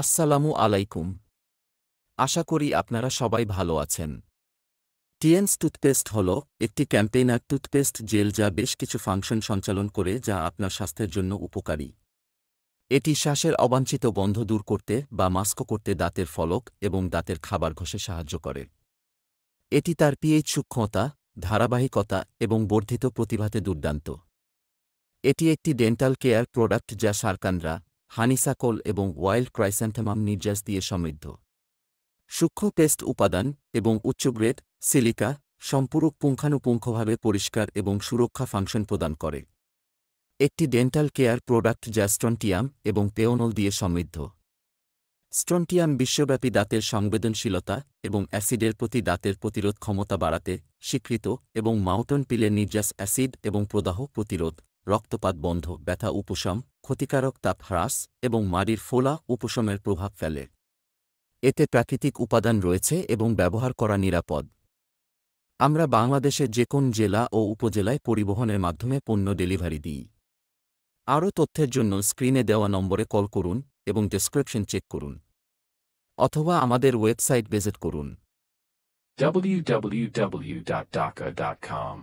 আসসালামু আলাইকুম আশা করি আপনারা সবাই ভালো আছেন টিএনস টুথপেস্ট হল একটি ক্যাম্পেইনার টুথপেস্ট জেল যা বেশ কিছু ফাংশন সঞ্চালন করে যা আপনার স্বাস্থ্যের জন্য উপকারী এটি শ্বাসের অবাঞ্ছিত গন্ধ দূর করতে বা মাস্ক করতে দাঁতের ফলক এবং দাঁতের খাবার ঘষে সাহায্য করে এটি তার পিএইচ সূক্ষ্মতা ধারাবাহিকতা এবং বর্ধিত প্রতিভাতে দুর্দান্ত এটি একটি ডেন্টাল কেয়ার প্রোডাক্ট যা সারকানরা হানিসাকল এবং ওয়াইল্ড ক্রাইসেন্থেমাম নির্যাস দিয়ে সমৃদ্ধ সূক্ষ্ম টেস্ট উপাদান এবং উচ্চগ্রেড সিলিকা সম্পূরক পুঙ্খানুপুঙ্খভাবে পরিষ্কার এবং সুরক্ষা ফাংশন প্রদান করে একটি ডেন্টাল কেয়ার প্রোডাক্ট যা স্ট্রন্টিয়াম এবং পেওনল দিয়ে সমৃদ্ধ স্ট্রন্টিয়াম বিশ্বব্যাপী দাঁতের সংবেদনশীলতা এবং অ্যাসিডের প্রতি দাঁতের প্রতিরোধ ক্ষমতা বাড়াতে স্বীকৃত এবং মাউটন পিলের নির্যাস অ্যাসিড এবং প্রদাহ প্রতিরোধ রক্তপাত বন্ধ ব্যথা উপশম ক্ষতিকারক তাপ হ্রাস এবং মাড়ির ফোলা উপশমের প্রভাব ফেলে এতে প্রাকৃতিক উপাদান রয়েছে এবং ব্যবহার করা নিরাপদ আমরা বাংলাদেশের যে কোন জেলা ও উপজেলায় পরিবহনের মাধ্যমে পণ্য ডেলিভারি দিই আরও তথ্যের জন্য স্ক্রিনে দেওয়া নম্বরে কল করুন এবং ডিসক্রিপশন চেক করুন অথবা আমাদের ওয়েবসাইট ভিজিট করুন www.daca.com